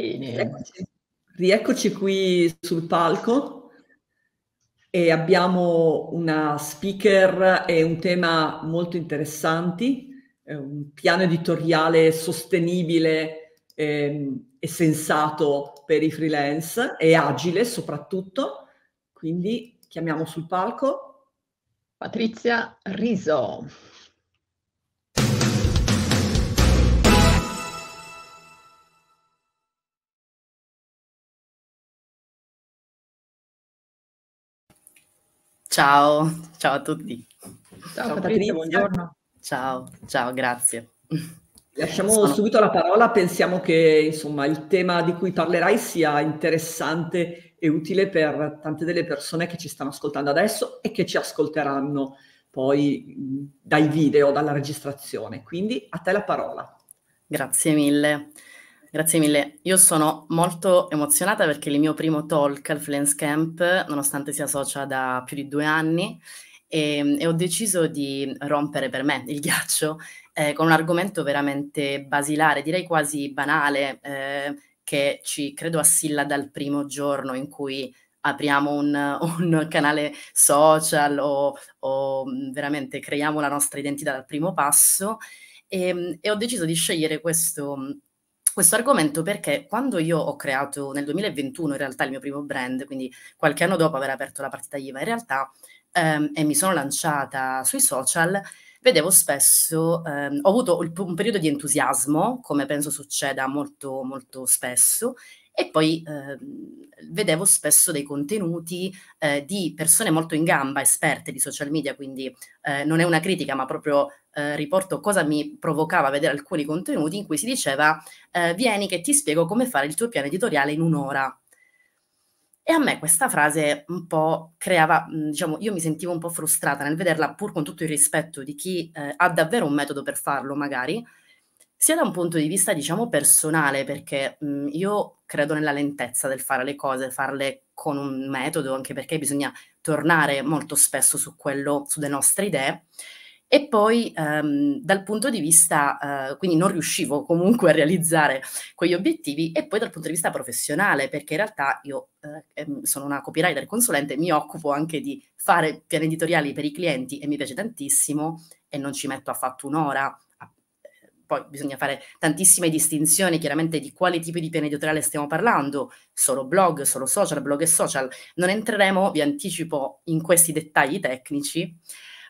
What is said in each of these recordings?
Bene. Eccoci. Rieccoci qui sul palco e abbiamo una speaker e un tema molto interessanti, un piano editoriale sostenibile ehm, e sensato per i freelance e agile soprattutto. Quindi chiamiamo sul palco Patrizia Riso. Ciao, ciao a tutti. Ciao, ciao Patrizia, buongiorno. Ciao, ciao, grazie. Lasciamo Sono... subito la parola, pensiamo che insomma, il tema di cui parlerai sia interessante e utile per tante delle persone che ci stanno ascoltando adesso e che ci ascolteranno poi dai video, dalla registrazione. Quindi a te la parola. Grazie mille. Grazie mille. Io sono molto emozionata perché è il mio primo talk al Flens Camp, nonostante sia socia da più di due anni, e, ehm, e ho deciso di rompere per me il ghiaccio eh, con un argomento veramente basilare, direi quasi banale, eh, che ci credo assilla dal primo giorno in cui apriamo un, un canale social o, o, mm, veramente creiamo la nostra identità dal primo passo. E, ehm, e ho deciso di scegliere questo mm, questo argomento perché quando io ho creato nel 2021 in realtà il mio primo brand, quindi qualche anno dopo aver aperto la partita IVA, in realtà ehm, e mi sono lanciata sui social, vedevo spesso, ehm, ho avuto un periodo di entusiasmo, come penso succeda molto, molto spesso, e poi eh, vedevo spesso dei contenuti eh, di persone molto in gamba, esperte di social media, quindi eh, non è una critica, ma proprio eh, riporto cosa mi provocava vedere alcuni contenuti in cui si diceva eh, vieni che ti spiego come fare il tuo piano editoriale in un'ora. E a me questa frase un po' creava, diciamo, io mi sentivo un po' frustrata nel vederla pur con tutto il rispetto di chi eh, ha davvero un metodo per farlo, magari, sia da un punto di vista, diciamo, personale, perché mh, mhmm, io credo nella lentezza del fare le cose, farle con un metodo, anche perché bisogna tornare molto spesso su quello, sulle nostre idee. E poi ehm, dal punto di vista, eh, quindi non riuscivo comunque a realizzare quegli obiettivi, e poi dal punto di vista professionale, perché in realtà io eh, ehm, sono una copywriter consulente, mi occupo anche di fare piani editoriali per i clienti e mi piace tantissimo e non ci metto affatto un'ora poi bisogna fare tantissime distinzioni chiaramente di quale tipo di piano editoriale stiamo parlando, solo blog, solo social, blog e social. Non entreremo, vi anticipo, in questi dettagli tecnici,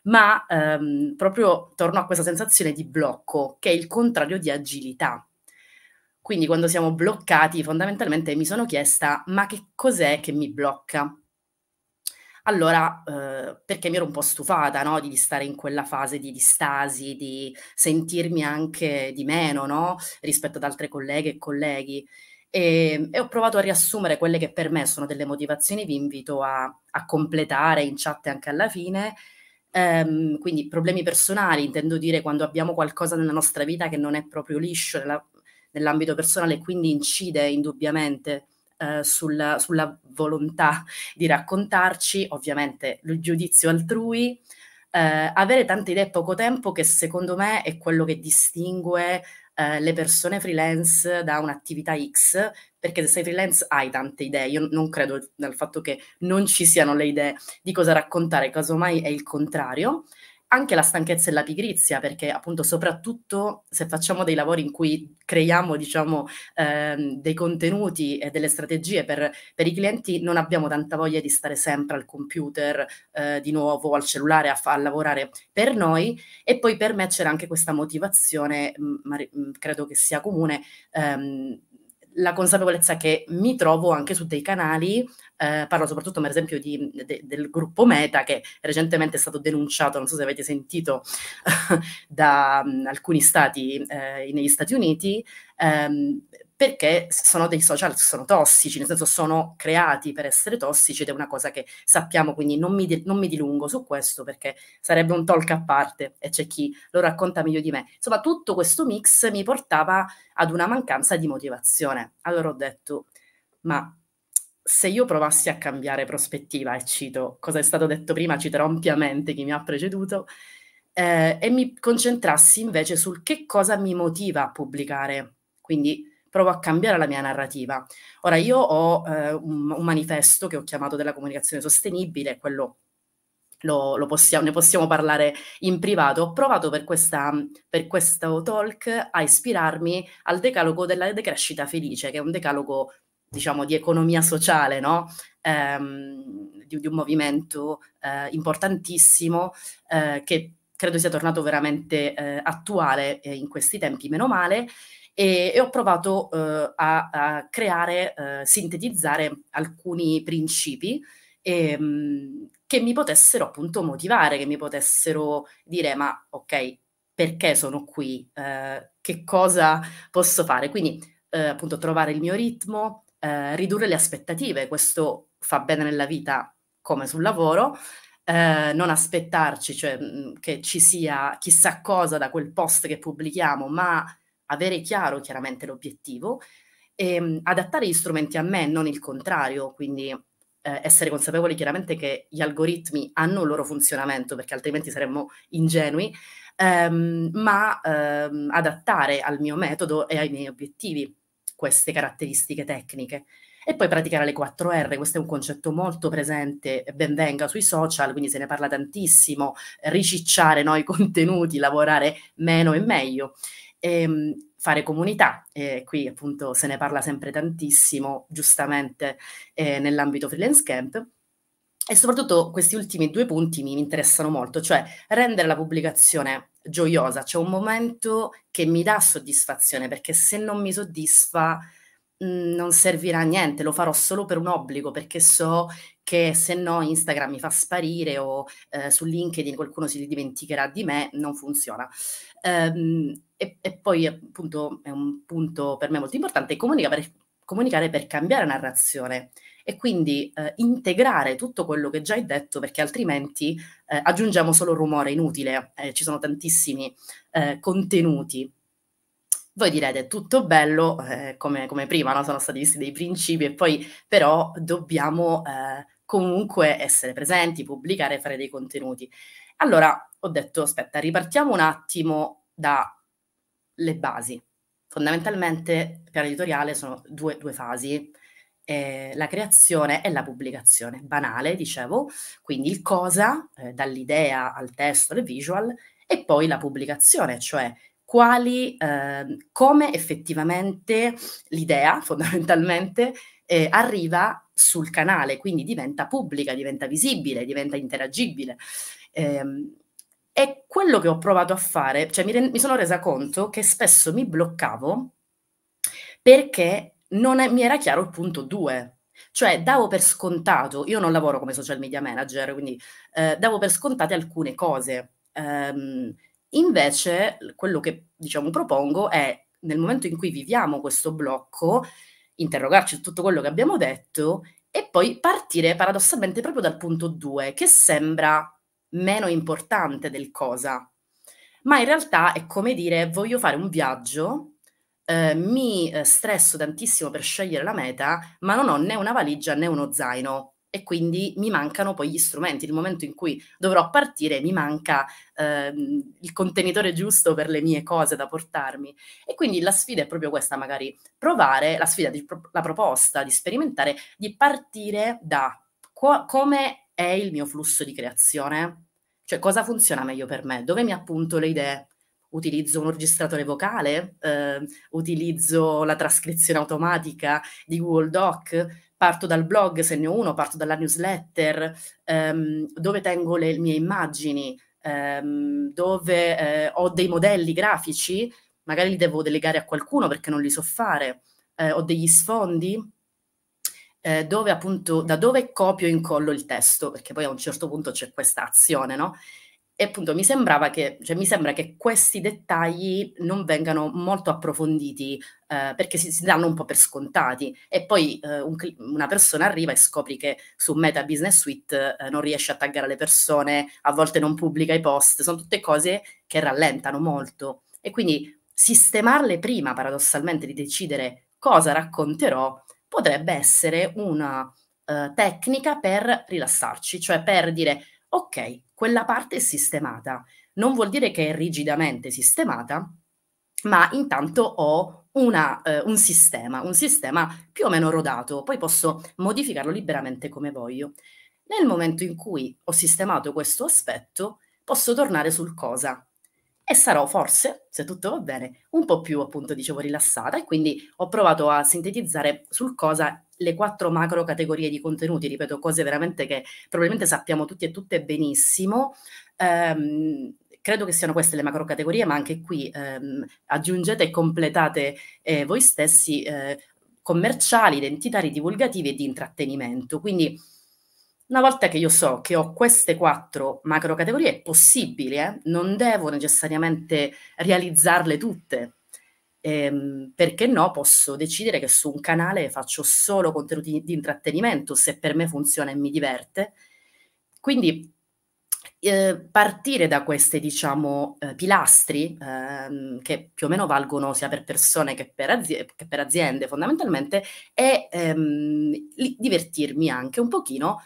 ma ehm, proprio torno a questa sensazione di blocco, che è il contrario di agilità. Quindi quando siamo bloccati, fondamentalmente mi sono chiesta, ma che cos'è che mi blocca? Allora, eh, perché mi ero un po' stufata no? di stare in quella fase di, di di sentirmi anche di meno no? rispetto ad altre colleghe e colleghi. E, ehm, e, ho provato a riassumere quelle che per me sono delle motivazioni, vi invito a, a completare in chat anche alla fine. Ehm, quindi problemi personali, intendo dire quando abbiamo qualcosa nella nostra vita che non è proprio liscio nella, nell'ambito personale, e quindi incide indubbiamente eh, sulla, sulla, volontà di raccontarci, ovviamente il giudizio altrui, eh, avere tante idee e poco tempo che secondo me è quello che distingue eh, le persone freelance da un'attività X, perché se sei freelance hai tante idee, io non credo nel fatto che non ci siano le idee di cosa raccontare, casomai è il contrario, anche la stanchezza e la pigrizia, perché appunto soprattutto se facciamo dei lavori in cui creiamo diciamo ehm, dei contenuti e delle strategie per, per, i clienti, non abbiamo tanta voglia di stare sempre al computer eh, di nuovo, al cellulare a, a, lavorare per noi e poi per me c'era anche questa motivazione, mh, mm, mh, mm, credo che sia comune, ehm, la consapevolezza che mi trovo anche su dei canali, eh, parlo soprattutto per esempio di, de, del gruppo Meta che recentemente è stato denunciato, non so se avete sentito, da um, alcuni stati eh, negli Stati Uniti, ehm, perché sono dei social, sono tossici, nel senso sono creati per essere tossici ed è una cosa che sappiamo, quindi non mi, di, non mi dilungo su questo perché sarebbe un talk a parte e c'è chi lo racconta meglio di me. Insomma, tutto questo mix mi portava ad una mancanza di motivazione. Allora ho detto, ma se io provassi a cambiare prospettiva, e cito cosa è stato detto prima, citerò ampiamente chi mi ha preceduto, eh, e mi concentrassi invece sul che cosa mi motiva a pubblicare. Quindi provo a cambiare la mia narrativa. Ora, io ho eh, un, un manifesto che ho chiamato della comunicazione sostenibile, quello lo, lo possiamo, ne possiamo parlare in privato. Ho provato per, questa, per, questo talk a ispirarmi al decalogo della decrescita felice, che è un decalogo diciamo di economia sociale, no? ehm, di, di, un movimento eh, importantissimo eh, che credo sia tornato veramente eh, attuale eh, in questi tempi, meno male, e, e ho provato eh, a, a, creare, eh, sintetizzare alcuni principi eh, che mi potessero appunto motivare, che mi potessero dire ma ok, perché sono qui, eh, che cosa posso fare? Quindi eh, appunto trovare il mio ritmo, eh, ridurre le aspettative, questo fa bene nella vita come sul lavoro, eh, non aspettarci cioè, mm, che ci sia chissà cosa da quel post che pubblichiamo, ma avere chiaro chiaramente l'obiettivo, e ehm, adattare gli strumenti a me, non il contrario, quindi eh, essere consapevoli chiaramente che gli algoritmi hanno un loro funzionamento, perché altrimenti saremmo ingenui, ehm, ma ehm, adattare al mio metodo e ai miei obiettivi queste caratteristiche tecniche. E poi praticare le 4R, questo è un concetto molto presente, benvenga sui social, quindi se ne parla tantissimo, ricicciare no, i contenuti, lavorare meno e meglio e ehm, fare comunità. Eh, qui appunto se ne parla sempre tantissimo, giustamente, eh, nell'ambito freelance camp. E soprattutto questi ultimi due punti mi interessano molto, cioè rendere la pubblicazione gioiosa, cioè un momento che mi dà soddisfazione, perché se non mi soddisfa Mhmm, non servirà a niente, lo farò solo per un obbligo, perché so che se no Instagram mi fa sparire o eh, su LinkedIn qualcuno si dimenticherà di me, non funziona. Ehm, e, e, poi appunto è un punto per me molto importante, comunica per, comunicare per cambiare narrazione e quindi eh, integrare tutto quello che già hai detto perché altrimenti eh, aggiungiamo solo rumore inutile, eh, ci sono tantissimi eh, contenuti voi direte tutto bello eh, come, come, prima, no? sono stati visti dei principi e poi però dobbiamo eh, comunque essere presenti, pubblicare, fare dei contenuti. Allora ho detto aspetta, ripartiamo un attimo dalle basi. Fondamentalmente il piano editoriale sono due, due fasi. Eh, la creazione e la pubblicazione, banale, dicevo, quindi il cosa, eh, dall'idea al testo, al visual, e poi la pubblicazione, cioè quali, eh, come effettivamente l'idea fondamentalmente eh, arriva sul canale, quindi diventa pubblica, diventa visibile, diventa interagibile. Eh, e quello che ho provato a fare, cioè mi, re- mi sono resa conto che spesso mi bloccavo perché non è, mi era chiaro il punto 2. Cioè davo per scontato, io non lavoro come social media manager, quindi eh, davo per scontate alcune cose. Eh, Invece, quello che diciamo propongo è nel momento in cui viviamo questo blocco, interrogarci su tutto quello che abbiamo detto e poi partire paradossalmente proprio dal punto 2, che sembra meno importante del cosa, ma in realtà è come dire voglio fare un viaggio, eh, mi eh, stresso tantissimo per scegliere la meta, ma non ho né una valigia né uno zaino e quindi mi mancano poi gli strumenti. Il momento in cui dovrò partire mi manca ehm, il contenitore giusto per le mie cose da portarmi. E quindi la sfida è proprio questa, magari provare, la sfida, di, la proposta di sperimentare, di partire da co- come è il mio flusso di creazione, cioè cosa funziona meglio per me, dove mi appunto le idee. Utilizzo un registratore vocale, eh, utilizzo la trascrizione automatica di Google Doc, parto dal blog se ne ho uno, parto dalla newsletter, ehm, dove tengo le mie immagini, ehm, dove eh, ho dei modelli grafici, magari li devo delegare a qualcuno perché non li so fare, eh, ho degli sfondi, eh, dove appunto, da dove copio e incollo il testo, perché poi a un certo punto c'è questa azione, no? E appunto mi sembrava che, cioè, mi sembra che questi dettagli non vengano molto approfonditi eh, perché si, si, danno un po' per scontati e poi eh, un, una persona arriva e scopri che su Meta Business Suite eh, non riesce a taggare le persone, a volte non pubblica i post, sono tutte cose che rallentano molto e quindi sistemarle prima paradossalmente di decidere cosa racconterò potrebbe essere una eh, tecnica per rilassarci, cioè per dire ok, quella parte è sistemata. Non vuol dire che è rigidamente sistemata, ma intanto ho una, eh, un sistema, un sistema più o meno rodato, poi posso modificarlo liberamente come voglio. Nel momento in cui ho sistemato questo aspetto, posso tornare sul cosa, e sarò forse, se tutto va bene, un po' più appunto dicevo rilassata e quindi ho provato a sintetizzare sul cosa le quattro macro categorie di contenuti, ripeto cose veramente che probabilmente sappiamo tutti e tutte benissimo. Ehm, credo che siano queste le macro categorie, ma anche qui ehm, aggiungete e completate eh, voi stessi eh, commerciali, identitari, divulgativi e di intrattenimento. Quindi una volta che io so che ho queste quattro macro categorie, è possibile, eh? non devo necessariamente realizzarle tutte. Ehm, perché no, posso decidere che su un canale faccio solo contenuti di intrattenimento, se per me funziona e mi diverte. Quindi eh, partire da questi, diciamo, eh, pilastri ehm, che più o meno valgono sia per persone che per, aziende, che per aziende fondamentalmente, e ehm, divertirmi anche un pochino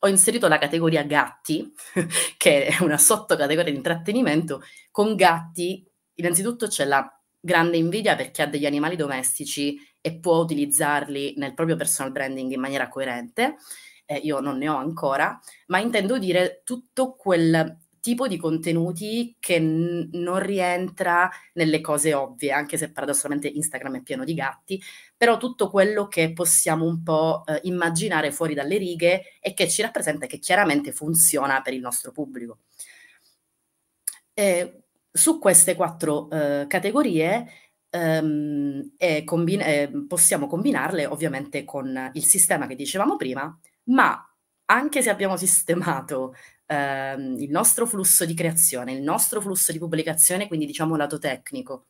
ho inserito la categoria gatti, che è una sottocategoria di intrattenimento, con gatti innanzitutto c'è la grande invidia per chi ha degli animali domestici e può utilizzarli nel proprio personal branding in maniera coerente. Eh, io non ne ho ancora, ma intendo dire tutto quel tipo di contenuti che n- non rientra nelle cose ovvie, anche se paradossalmente Instagram è pieno di gatti, però tutto quello che possiamo un po' eh, immaginare fuori dalle righe e che ci rappresenta e che chiaramente funziona per il nostro pubblico. E su queste quattro eh, categorie ehm, combin- eh, possiamo combinarle ovviamente con il sistema che dicevamo prima, ma anche se abbiamo sistemato ehm, il nostro flusso di creazione, il nostro flusso di pubblicazione, quindi diciamo lato tecnico,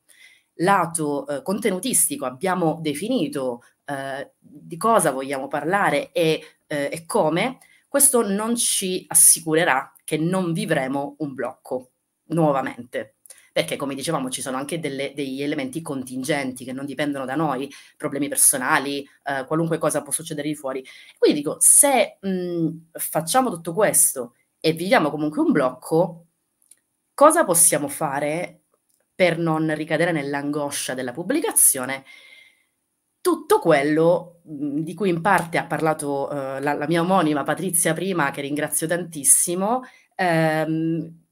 lato eh, contenutistico, abbiamo definito eh, di cosa vogliamo parlare e, eh, e come, questo non ci assicurerà che non vivremo un blocco nuovamente perché come dicevamo ci sono anche delle, degli elementi contingenti che non dipendono da noi, problemi personali, eh, qualunque cosa può succedere di fuori. Quindi dico, se mh, facciamo tutto questo e viviamo comunque un blocco, cosa possiamo fare per non ricadere nell'angoscia della pubblicazione? Tutto quello mm, di cui in parte ha parlato eh, la, la, mia omonima Patrizia prima, che ringrazio tantissimo, ehm,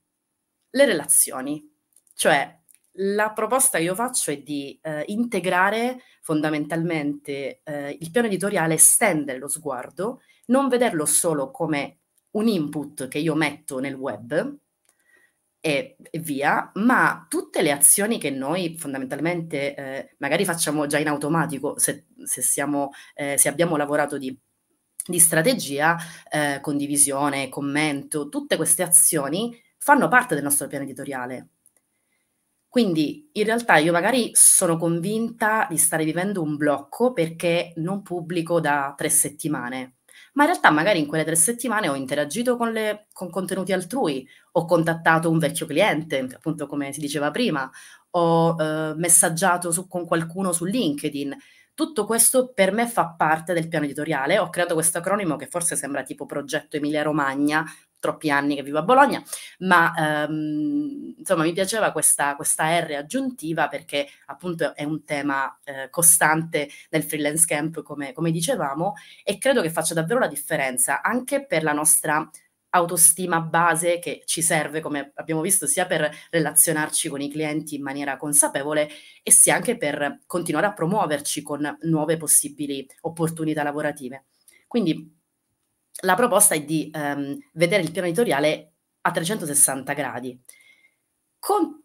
le relazioni. Cioè, la proposta che io faccio è di eh, integrare fondamentalmente eh, il piano editoriale, estendere lo sguardo, non vederlo solo come un input che io metto nel web e, via, ma tutte le azioni che noi fondamentalmente eh, magari facciamo già in automatico se, se, siamo, eh, se abbiamo lavorato di, di strategia, eh, condivisione, commento, tutte queste azioni fanno parte del nostro piano editoriale. Quindi in realtà io magari sono convinta di stare vivendo un blocco perché non pubblico da tre settimane, ma in realtà magari in quelle tre settimane ho interagito con, le, con contenuti altrui, ho contattato un vecchio cliente, appunto come si diceva prima, ho eh, messaggiato su, con qualcuno su LinkedIn. Tutto questo per me fa parte del piano editoriale. Ho creato questo acronimo che forse sembra tipo progetto Emilia Romagna, troppi anni che vivo a Bologna, ma ehm, insomma mi piaceva questa, questa, R aggiuntiva perché appunto è un tema eh, costante nel freelance camp, come, come dicevamo, e credo che faccia davvero la differenza anche per la nostra autostima base che ci serve, come abbiamo visto, sia per relazionarci con i clienti in maniera consapevole e sia anche per continuare a promuoverci con nuove possibili opportunità lavorative. Quindi la proposta è di ehm, vedere il piano editoriale a 360 gradi. Con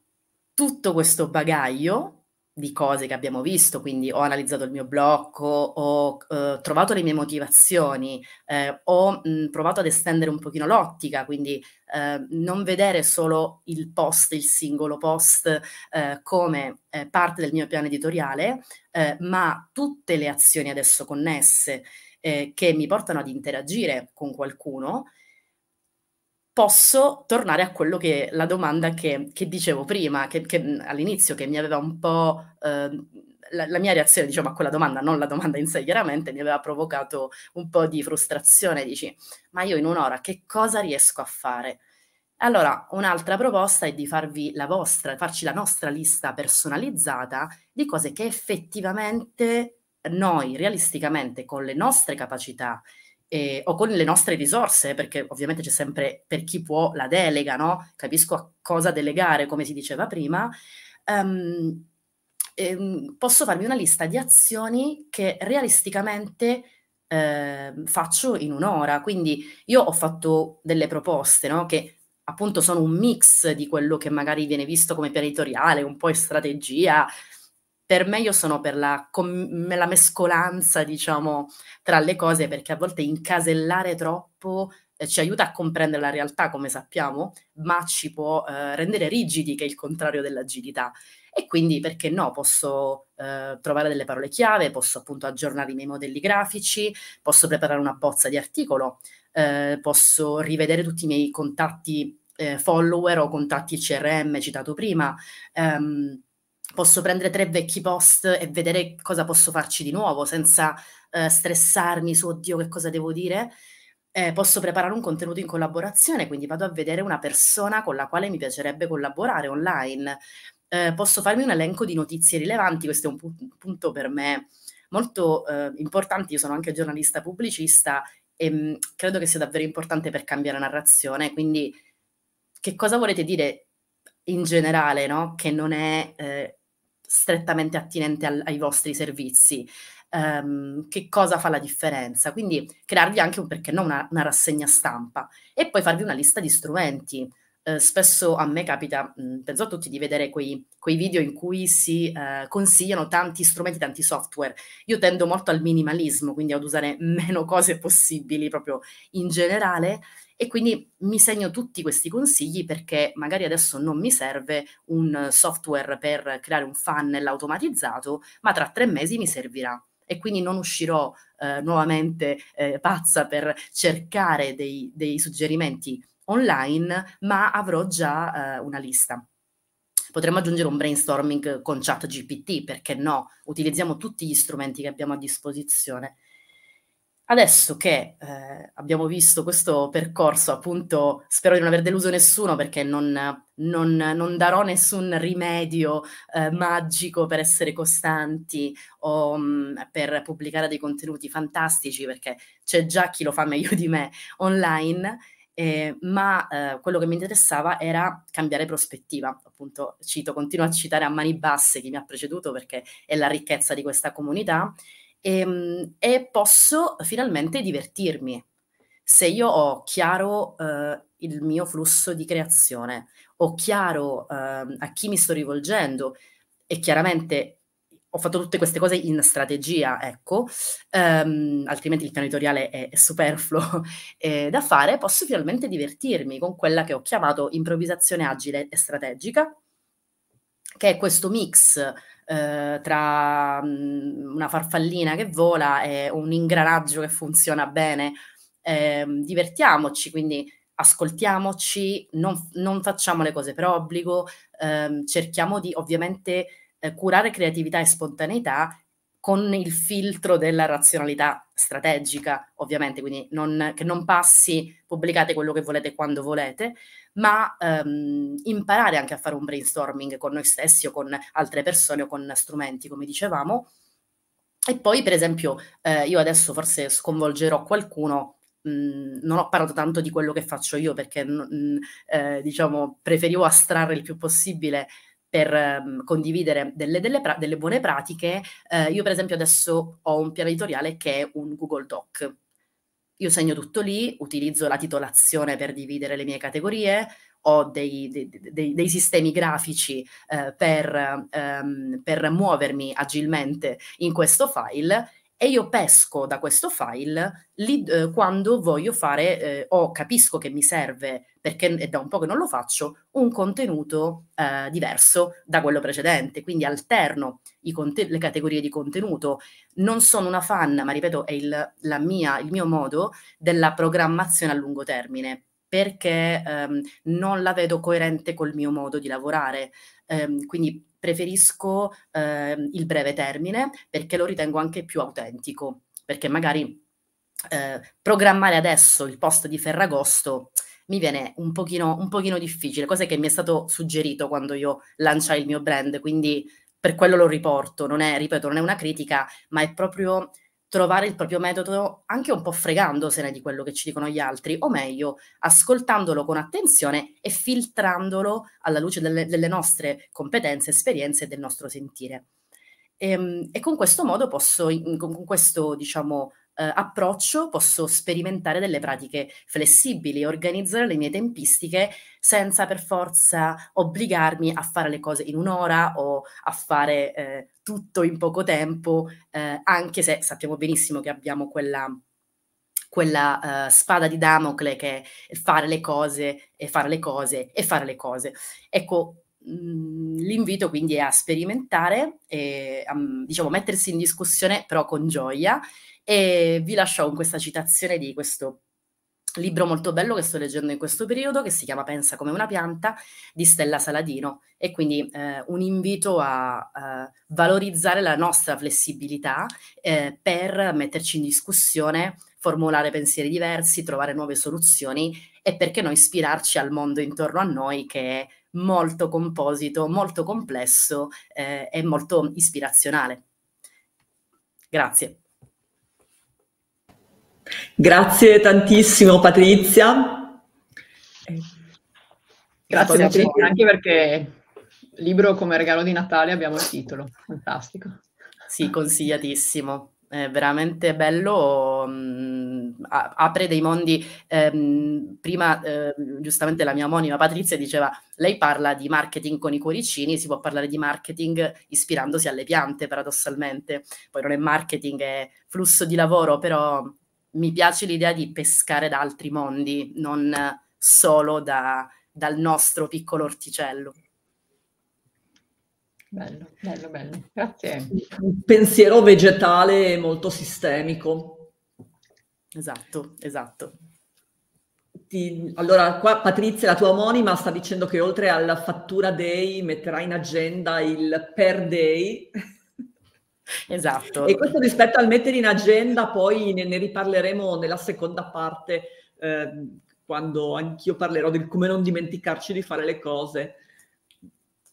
tutto questo bagaglio di cose che abbiamo visto, quindi ho analizzato il mio blocco, ho eh, trovato le mie motivazioni, eh, ho mh, provato ad estendere un pochino l'ottica, quindi eh, non vedere solo il post, il singolo post eh, come eh, parte del mio piano editoriale, eh, ma tutte le azioni adesso connesse eh, che mi portano ad interagire con qualcuno, posso tornare a quello che la domanda che, che dicevo prima, che, che, mm, all'inizio che mi aveva un po'... Eh, la, la, mia reazione, diciamo, a quella domanda, non la domanda in sé chiaramente, mi aveva provocato un po' di frustrazione, dici, ma io in un'ora che cosa riesco a fare? Allora, un'altra proposta è di farvi la vostra, farci la nostra lista personalizzata di cose che effettivamente noi realisticamente con le nostre capacità eh, o con le nostre risorse, perché ovviamente c'è sempre per chi può la delega, no? Capisco a cosa delegare, come si diceva prima. Um, ehm, posso farmi una lista di azioni che realisticamente eh, faccio in un'ora. Quindi io ho fatto delle proposte, no? Che appunto sono un mix di quello che magari viene visto come peritoriale, un po' in strategia, per me io sono per la, com- la mescolanza, diciamo, tra le cose, perché a volte incasellare troppo eh, ci aiuta a comprendere la realtà, come sappiamo, ma ci può eh, rendere rigidi, che è il contrario dell'agilità. E quindi, perché no, posso eh, trovare delle parole chiave, posso appunto aggiornare i miei modelli grafici, posso preparare una bozza di articolo, eh, posso rivedere tutti i miei contatti eh, follower o contatti CRM citato prima. Ehm, posso prendere tre vecchi post e vedere cosa posso farci di nuovo senza eh, stressarmi su oddio che cosa devo dire. Eh, posso preparare un contenuto in collaborazione, quindi vado a vedere una persona con la quale mi piacerebbe collaborare online. Eh, posso farmi un elenco di notizie rilevanti, questo è un pu- punto per me molto eh, importante, io sono anche giornalista pubblicista e mh, mm, credo che sia davvero importante per cambiare narrazione, quindi che cosa volete dire in generale, no? che non è eh, strettamente attinente al, ai vostri servizi. Um, che cosa fa la differenza? Quindi crearvi anche un perché no, una, una rassegna stampa e poi farvi una lista di strumenti eh, spesso a me capita, mh, mm, penso a tutti, di vedere quei, quei video in cui si eh, consigliano tanti strumenti, tanti software. Io tendo molto al minimalismo, quindi ad usare meno cose possibili proprio in generale e quindi mi segno tutti questi consigli perché magari adesso non mi serve un software per creare un funnel automatizzato, ma tra tre mesi mi servirà e quindi non uscirò eh, nuovamente eh, pazza per cercare dei, dei, suggerimenti online, ma avrò già eh, una lista. Potremmo aggiungere un brainstorming con chat GPT, perché no? Utilizziamo tutti gli strumenti che abbiamo a disposizione Adesso che eh, abbiamo visto questo percorso, appunto, spero di non aver deluso nessuno perché non, non, non darò nessun rimedio eh, magico per essere costanti o mh, mm, per pubblicare dei contenuti fantastici perché c'è già chi lo fa meglio di me online. Eh, ma eh, quello che mi interessava era cambiare prospettiva. Appunto, cito, continuo a citare a mani basse chi mi ha preceduto perché è la ricchezza di questa comunità e, ehm, e posso finalmente divertirmi. Se io ho chiaro eh, il mio flusso di creazione, ho chiaro eh, a chi mi sto rivolgendo e chiaramente ho fatto tutte queste cose in strategia, ecco, um, altrimenti il piano editoriale è, è superfluo eh, da fare, posso finalmente divertirmi con quella che ho chiamato improvvisazione agile e strategica, che è questo mix eh, tra mh, mm, una farfallina che vola e un ingranaggio che funziona bene. Eh, divertiamoci, quindi ascoltiamoci, non, non, facciamo le cose per obbligo, ehm, cerchiamo di ovviamente eh, curare creatività e spontaneità con il filtro della razionalità strategica, ovviamente, quindi non, che non passi, pubblicate quello che volete quando volete, ma ehm, imparare anche a fare un brainstorming con noi stessi o con altre persone o con strumenti, come dicevamo. E poi, per esempio, eh, io adesso forse sconvolgerò qualcuno Mm, non ho parlato tanto di quello che faccio io perché mm, eh, diciamo preferivo astrarre il più possibile per um, condividere delle, delle, pra- delle, buone pratiche. Uh, io per esempio adesso ho un piano editoriale che è un Google Doc. Io segno tutto lì, utilizzo la titolazione per dividere le mie categorie, ho dei, dei, dei, dei, sistemi grafici eh, per, ehm, per, muovermi agilmente in questo file e io pesco da questo file li, eh, quando voglio fare eh, o capisco che mi serve, perché è da un po' che non lo faccio, un contenuto eh, diverso da quello precedente. Quindi alterno le categorie di contenuto. Non sono una fan, ma ripeto, è il, mia, il mio modo della programmazione a lungo termine perché ehm, non la vedo coerente col mio modo di lavorare. Ehm, quindi preferisco eh, il breve termine perché lo ritengo anche più autentico, perché magari eh, programmare adesso il post di Ferragosto mi viene un pochino, un pochino difficile, cosa che mi è stato suggerito quando io lanciai il mio brand, quindi per quello lo riporto, non è, ripeto, non è una critica, ma è proprio trovare il proprio metodo anche un po' fregandosene di quello che ci dicono gli altri, o meglio, ascoltandolo con attenzione e filtrandolo alla luce delle, delle nostre competenze, esperienze e del nostro sentire. E, ehm, e con questo modo posso, con questo diciamo, eh, approccio posso sperimentare delle pratiche flessibili, organizzare le mie tempistiche senza per forza obbligarmi a fare le cose in un'ora o a fare eh, tutto in poco tempo, eh, anche se sappiamo benissimo che abbiamo quella quella uh, spada di Damocle che è fare le cose e fare le cose e fare le cose. Ecco, Mm, l'invito quindi è a sperimentare, e, a, mm, diciamo, mettersi in discussione però con gioia e vi lascio con questa citazione di questo libro molto bello che sto leggendo in questo periodo che si chiama Pensa come una pianta di Stella Saladino e quindi eh, un invito a, a valorizzare la nostra flessibilità eh, per metterci in discussione, formulare pensieri diversi, trovare nuove soluzioni e perché no ispirarci al mondo intorno a noi che è molto composito, molto complesso eh, e molto ispirazionale. Grazie. Grazie tantissimo Patrizia. Eh, Grazie Patrizia anche perché libro come regalo di Natale abbiamo il titolo, fantastico. Sì, consigliatissimo, è veramente bello. Mh, mm, apre dei mondi, ehm, prima eh, giustamente la mia omonima Patrizia diceva, lei parla di marketing con i cuoricini, si può parlare di marketing ispirandosi alle piante paradossalmente, poi non è marketing, è flusso di lavoro, però mi piace l'idea di pescare da altri mondi, non solo da, dal nostro piccolo orticello. Bello, bello, bello, grazie. Un pensiero vegetale molto sistemico, Esatto, esatto. Ti, allora, qua Patrizia, la tua omonima, sta dicendo che oltre alla fattura day metterà in agenda il per day. Esatto. E questo rispetto al mettere in agenda, poi ne, ne riparleremo nella seconda parte, eh, quando anch'io parlerò del come non dimenticarci di fare le cose.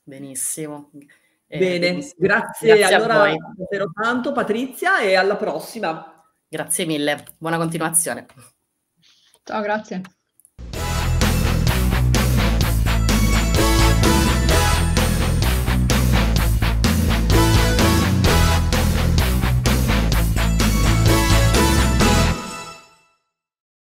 Benissimo. Eh, Bene, benissimo. Grazie, grazie allora davvero tanto Patrizia e alla prossima. Grazie mille, buona continuazione. Ciao, grazie.